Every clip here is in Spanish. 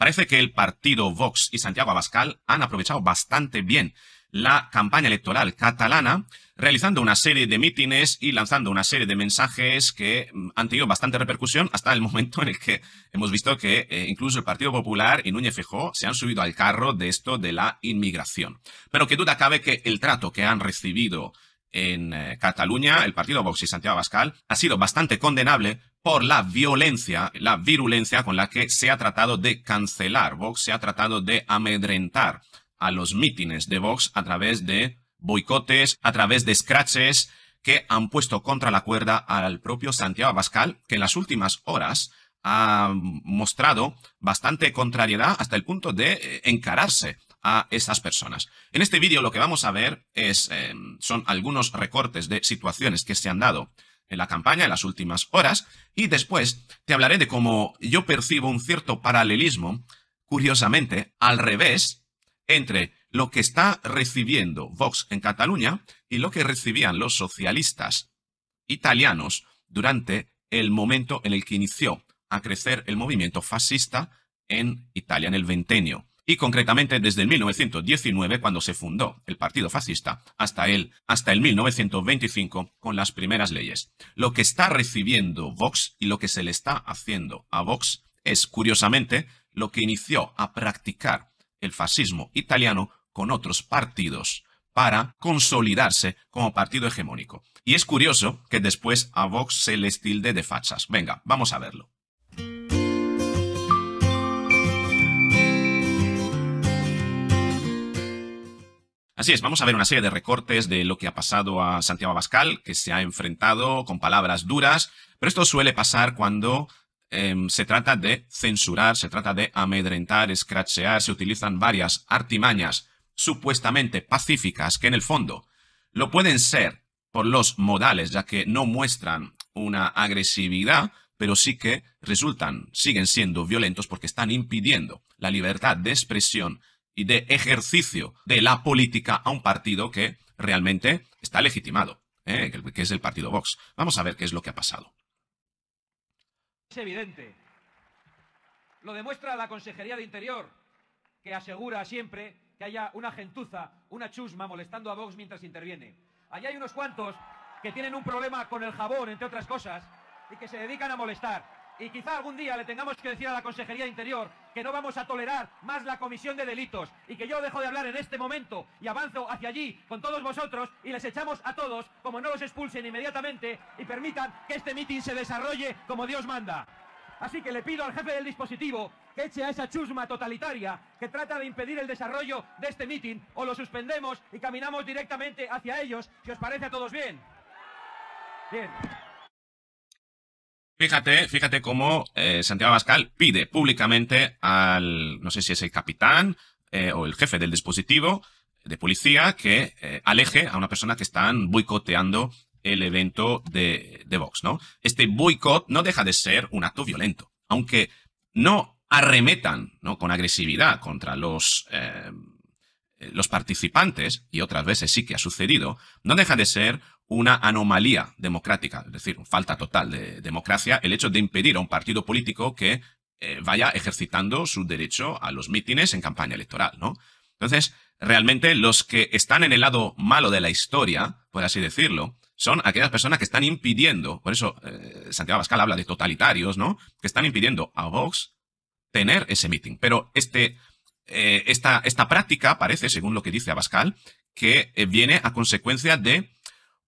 Parece que el partido Vox y Santiago Abascal han aprovechado bastante bien la campaña electoral catalana, realizando una serie de mítines y lanzando una serie de mensajes que mm, han tenido bastante repercusión hasta el momento en el que hemos visto que eh, incluso el Partido Popular y Núñez Fejó se han subido al carro de esto de la inmigración. Pero que duda cabe que el trato que han recibido en eh, Cataluña, el partido Vox y Santiago Abascal, ha sido bastante condenable por la violencia, la virulencia con la que se ha tratado de cancelar Vox, se ha tratado de amedrentar a los mítines de Vox a través de boicotes, a través de scratches que han puesto contra la cuerda al propio Santiago Abascal, que en las últimas horas ha mostrado bastante contrariedad hasta el punto de eh, encararse a esas personas. En este vídeo lo que vamos a ver es, eh, son algunos recortes de situaciones que se han dado en la campaña en las últimas horas y después te hablaré de cómo yo percibo un cierto paralelismo, curiosamente, al revés, entre lo que está recibiendo Vox en Cataluña y lo que recibían los socialistas italianos durante el momento en el que inició a crecer el movimiento fascista en Italia en el ventenio y concretamente desde el 1919 cuando se fundó el Partido Fascista hasta el, hasta el 1925 con las primeras leyes. Lo que está recibiendo Vox y lo que se le está haciendo a Vox es, curiosamente, lo que inició a practicar el fascismo italiano con otros partidos para consolidarse como partido hegemónico. Y es curioso que después a Vox se les tilde de fachas. Venga, vamos a verlo. Así es, vamos a ver una serie de recortes de lo que ha pasado a Santiago Abascal, que se ha enfrentado con palabras duras, pero esto suele pasar cuando em, se trata de censurar, se trata de amedrentar, escrachear, se utilizan varias artimañas supuestamente pacíficas que en el fondo lo pueden ser por los modales, ya que no muestran una agresividad, pero sí que resultan, siguen siendo violentos porque están impidiendo la libertad de expresión de ejercicio de la política a un partido que realmente está legitimado, ¿eh? que es el partido Vox. Vamos a ver qué es lo que ha pasado. Es evidente. Lo demuestra la Consejería de Interior, que asegura siempre que haya una gentuza, una chusma molestando a Vox mientras interviene. Allí hay unos cuantos que tienen un problema con el jabón, entre otras cosas, y que se dedican a molestar. Y quizá algún día le tengamos que decir a la Consejería de Interior que no vamos a tolerar más la comisión de delitos y que yo dejo de hablar en este momento y avanzo hacia allí con todos vosotros y les echamos a todos como no los expulsen inmediatamente y permitan que este mitin se desarrolle como Dios manda. Así que le pido al jefe del dispositivo que eche a esa chusma totalitaria que trata de impedir el desarrollo de este mitin o lo suspendemos y caminamos directamente hacia ellos, si os parece a todos bien. Bien. Fíjate, fíjate cómo eh, Santiago Abascal pide públicamente al, no sé si es el capitán eh, o el jefe del dispositivo de policía, que eh, aleje a una persona que están boicoteando el evento de, de Vox, ¿no? Este boicot no deja de ser un acto violento, aunque no arremetan ¿no? con agresividad contra los, los participantes, y otras veces sí que ha sucedido, no deja de ser una anomalía democrática, es decir, falta total de democracia, el hecho de impedir a un partido político que eh, vaya ejercitando su derecho a los mítines en campaña electoral, ¿no? Entonces, realmente los que están en el lado malo de la historia, por así decirlo, son aquellas personas que están impidiendo, por eso eh, Santiago Abascal habla de totalitarios, ¿no? Que están impidiendo a Vox tener ese mitin. Pero este, eh, esta, esta práctica parece, según lo que dice Abascal, que viene a consecuencia de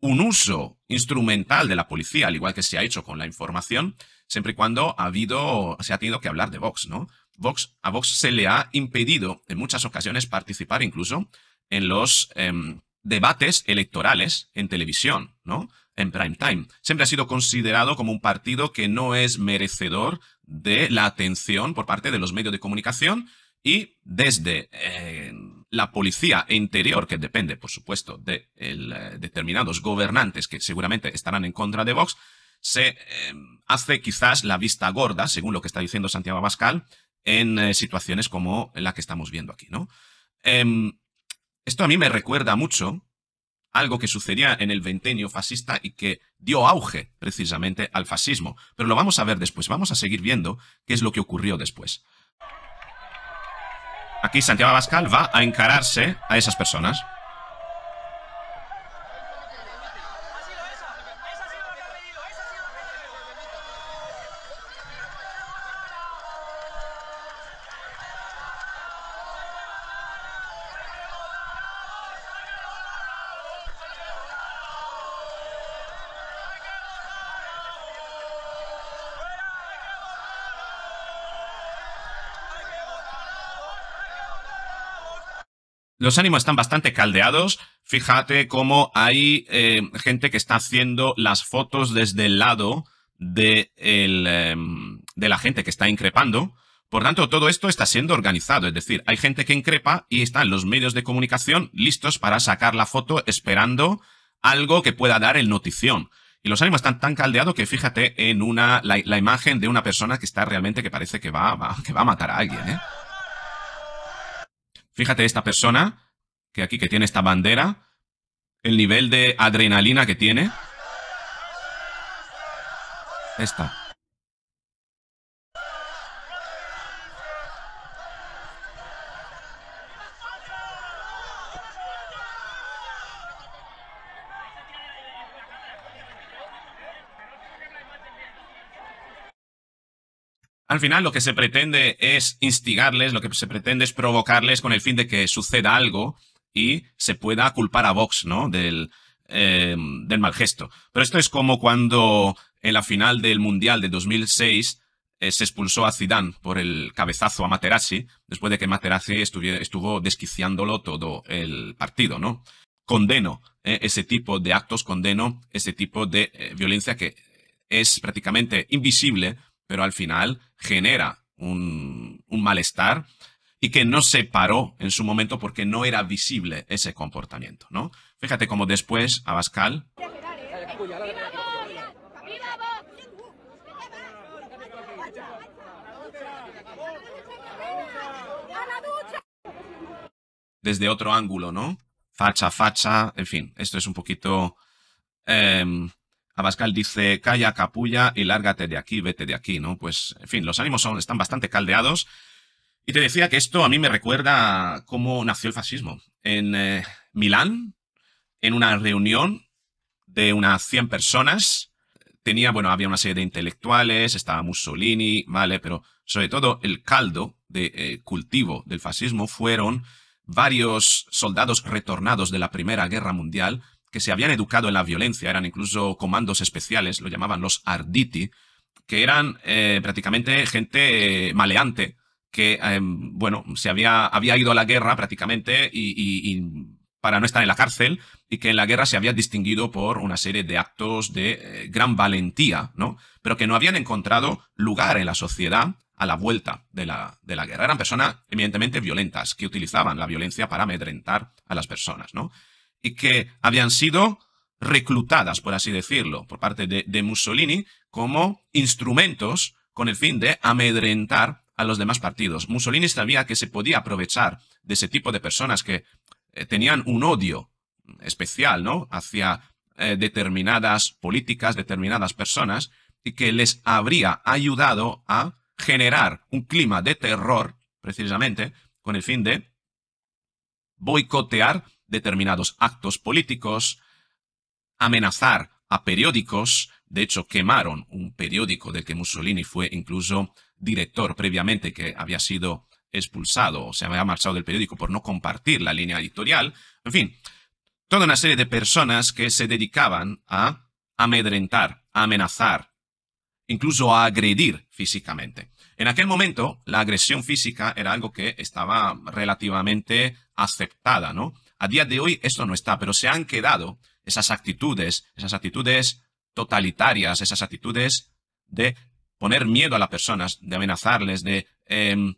un uso instrumental de la policía, al igual que se ha hecho con la información, siempre y cuando ha habido, se ha tenido que hablar de Vox, ¿no? Vox, a Vox se le ha impedido en muchas ocasiones participar incluso en los em, debates electorales en televisión, ¿no? En prime time. Siempre ha sido considerado como un partido que no es merecedor de la atención por parte de los medios de comunicación y desde eh, la policía interior, que depende, por supuesto, de eh, determinados gobernantes que seguramente estarán en contra de Vox, se em, hace quizás la vista gorda, según lo que está diciendo Santiago Abascal, en eh, situaciones como la que estamos viendo aquí, ¿no? Em, esto a mí me recuerda mucho algo que sucedía en el ventenio fascista y que dio auge precisamente al fascismo. Pero lo vamos a ver después, vamos a seguir viendo qué es lo que ocurrió después. Aquí Santiago Abascal va a encararse a esas personas. Los ánimos están bastante caldeados. Fíjate cómo hay eh, gente que está haciendo las fotos desde el lado de, em, de la gente que está increpando. Por tanto, todo esto está siendo organizado, es decir, hay gente que increpa y están los medios de comunicación listos para sacar la foto esperando algo que pueda dar el notición. Y los ánimos están tan caldeados que fíjate en una, la, imagen de una persona que está realmente que parece que va, va, que va a matar a alguien, ¿eh? Fíjate esta persona, que aquí que tiene esta bandera, el nivel de adrenalina que tiene. Esta. Al final lo que se pretende es instigarles, lo que se pretende es provocarles con el fin de que suceda algo y se pueda culpar a Vox, ¿no? Del, eh, del mal gesto. Pero esto es como cuando en la final del Mundial de 2006 eh, se expulsó a Zidane por el cabezazo a Materazzi, después de que Materazzi estuvo desquiciándolo todo el partido, ¿no? Condeno eh, ese tipo de actos, condeno ese tipo de violencia que es prácticamente invisible pero al final genera un, malestar y que no se paró en su momento porque no era visible ese comportamiento, ¿no? Fíjate cómo después Abascal... Desde otro ángulo, ¿no? Facha, facha, en fin, esto es un poquito... Em, Abascal dice, calla capulla y lárgate de aquí, vete de aquí, ¿no? Pues, en fin, los ánimos están bastante caldeados. Y te decía que esto a mí me recuerda cómo nació el fascismo. En eh, Milán, en una reunión de unas 100 personas, tenía, bueno, había una serie de intelectuales, estaba Mussolini, ¿vale? Pero sobre todo el caldo de eh, cultivo del fascismo fueron varios soldados retornados de la Primera Guerra Mundial que se habían educado en la violencia, eran incluso comandos especiales, lo llamaban los Arditi, que eran eh, prácticamente gente eh, maleante, que, em, bueno, se había, había ido a la guerra prácticamente y, para no estar en la cárcel, y que en la guerra se había distinguido por una serie de actos de eh, gran valentía, ¿no? Pero que no habían encontrado lugar en la sociedad a la vuelta de la, de la guerra. Eran personas evidentemente violentas, que utilizaban la violencia para amedrentar a las personas, ¿no? y que habían sido reclutadas, por así decirlo, por parte de, Mussolini como instrumentos con el fin de amedrentar a los demás partidos. Mussolini sabía que se podía aprovechar de ese tipo de personas que eh, tenían un odio especial, ¿no? Hacia eh, determinadas políticas, determinadas personas, y que les habría ayudado a generar un clima de terror, precisamente, con el fin de boicotear determinados actos políticos, amenazar a periódicos, de hecho quemaron un periódico del que Mussolini fue incluso director previamente, que había sido expulsado o se había marchado del periódico por no compartir la línea editorial, en fin, toda una serie de personas que se dedicaban a amedrentar, a amenazar, incluso a agredir físicamente. En aquel momento, la agresión física era algo que estaba relativamente aceptada, ¿no? A día de hoy esto no está, pero se han quedado esas actitudes, esas actitudes totalitarias, esas actitudes de poner miedo a las personas, de amenazarles, de em,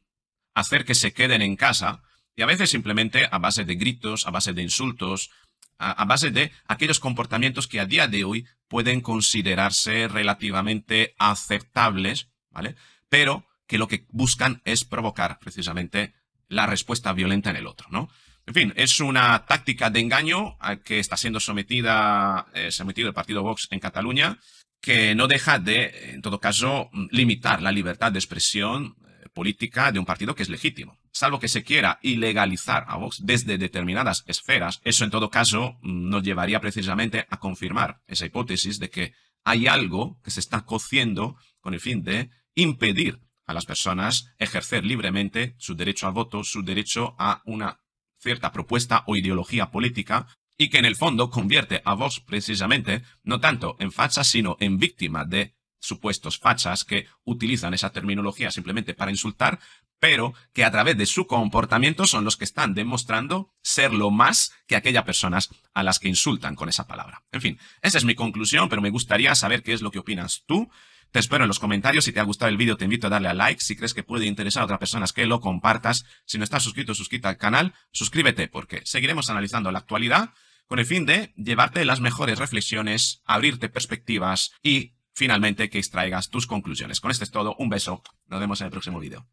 hacer que se queden en casa, y a veces simplemente a base de gritos, a base de insultos, a, a, base de aquellos comportamientos que a día de hoy pueden considerarse relativamente aceptables, ¿vale? Pero que lo que buscan es provocar precisamente la respuesta violenta en el otro, ¿no? En fin, es una táctica de engaño a que está siendo sometida, eh, sometido el partido Vox en Cataluña, que no deja de, en todo caso, mm, limitar la libertad de expresión eh, política de un partido que es legítimo. Salvo que se quiera ilegalizar a Vox desde determinadas esferas, eso en todo caso mm, nos llevaría precisamente a confirmar esa hipótesis de que hay algo que se está cociendo con el fin de impedir a las personas ejercer libremente su derecho al voto, su derecho a una cierta propuesta o ideología política y que en el fondo convierte a vos precisamente no tanto en facha sino en víctima de supuestos fachas que utilizan esa terminología simplemente para insultar, pero que a través de su comportamiento son los que están demostrando ser lo más que aquellas personas a las que insultan con esa palabra. En fin, esa es mi conclusión, pero me gustaría saber qué es lo que opinas tú. Te espero en los comentarios. Si te ha gustado el vídeo, te invito a darle a like. Si crees que puede interesar a otras personas, que lo compartas. Si no estás suscrito, suscríbete al canal. Suscríbete porque seguiremos analizando la actualidad con el fin de llevarte las mejores reflexiones, abrirte perspectivas y finalmente que extraigas tus conclusiones. Con esto es todo. Un beso. Nos vemos en el próximo vídeo.